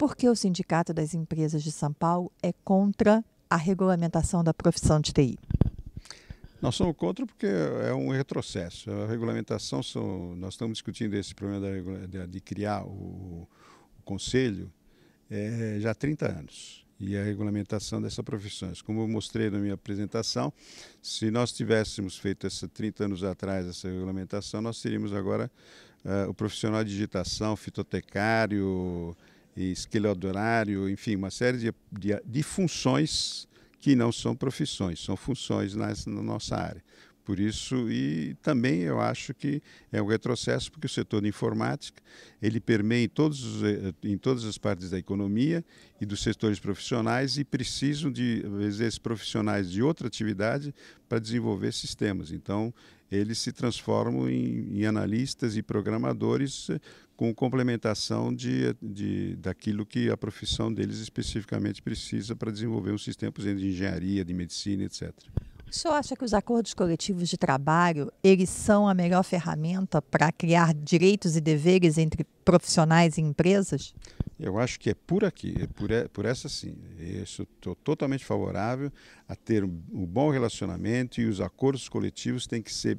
porque o Sindicato das Empresas de São Paulo é contra a regulamentação da profissão de TI? Nós somos contra porque é um retrocesso. A regulamentação, são, nós estamos discutindo esse problema de, criar o, o conselho é, já há 30 anos e a regulamentação dessas profissões. Como eu mostrei na minha apresentação, se nós tivéssemos feito essa 30 anos atrás essa regulamentação, nós teríamos agora uh, o profissional de digitação, fitotecário, esquilodurário, enfim, uma série de, de, de funções que não são profissões, são funções nas, na nossa área por isso e também eu acho que é um retrocesso porque o setor de informática ele permeia em, todos, eh, em todas as partes da economia e dos setores profissionais e precisam de vezes profissionais de outra atividade para desenvolver sistemas. Então eles se transformam em, em analistas e programadores eh, com complementação de, de, daquilo que a profissão deles especificamente precisa para desenvolver um sistema, por exemplo, de engenharia, de medicina, etc. O senhor acha que os acordos coletivos de trabalho, eles são a melhor ferramenta para criar direitos e deveres entre profissionais e empresas? Eu acho que é por aqui, é por, por essa sim. eu estou totalmente favorável a ter um, um bom relacionamento e os acordos coletivos têm que ser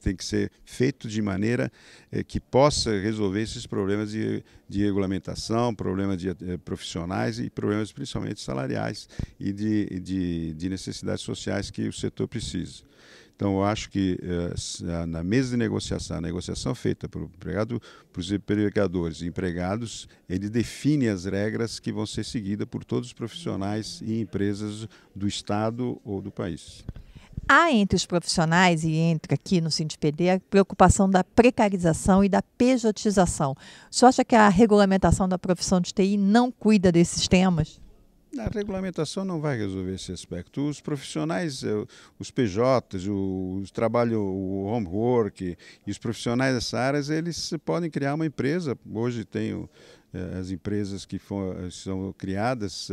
tem que ser feito de maneira é, que possa resolver esses problemas de, de regulamentação, problemas de, eh, profissionais e problemas principalmente salariais e de, de, de necessidades sociais que o setor precisa. Então, eu acho que eh, na mesa de negociação, a negociação feita pelo empregado, pelos empregadores e empregados, ele define as regras que vão ser seguidas por todos os profissionais e empresas do Estado ou do país. Há entre os profissionais e entre aqui no Sindipd a preocupação da precarização e da pejotização. O senhor acha que a regulamentação da profissão de TI não cuida desses temas? A regulamentação não vai resolver esse aspecto. Os profissionais, eh, os PJs, o, o trabalho, o homework e os profissionais dessas áreas, eles podem criar uma empresa. Hoje tem o, é, as empresas que for, eh, são criadas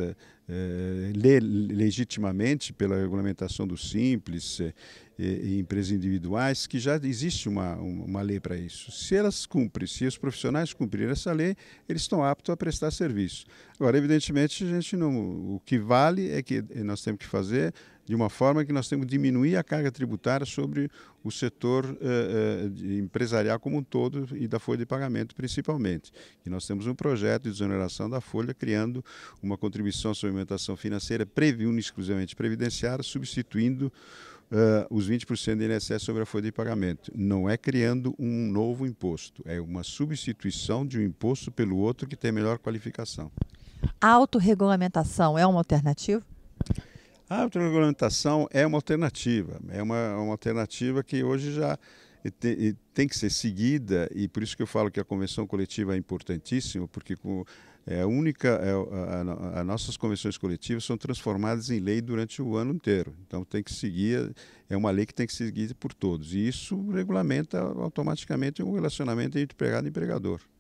é, legitimamente pela regulamentação do Simples é, e, empresas individuais, que já existe uma, uma lei para isso. Se elas cumprem, se os profissionais cumprirem essa lei, eles estão aptos a prestar serviço. Agora, evidentemente, a gente não, o que vale é que nós temos que fazer de uma forma que nós temos que diminuir a carga tributária sobre o setor eh, eh empresarial como um todo e da folha de pagamento principalmente. E nós temos um projeto de desoneração da folha criando uma contribuição sobre alimentação financeira previu exclusivamente previdenciária, substituindo Uh, os 20% de INSS sobre a folha de pagamento. Não é criando um novo imposto, é uma substituição de um imposto pelo outro que tem melhor qualificação. A autorregulamentação é uma alternativa? A autorregulamentação é uma alternativa, é uma, é uma alternativa que hoje já tem, tem que ser seguida e por isso que eu falo que a convenção coletiva é importantíssima, porque com, é a única, é, as nossas convenções coletivas são transformadas em lei durante o ano inteiro. Então tem que seguir, é uma lei que tem que ser seguida por todos. E isso regulamenta automaticamente o relacionamento entre empregado e empregador.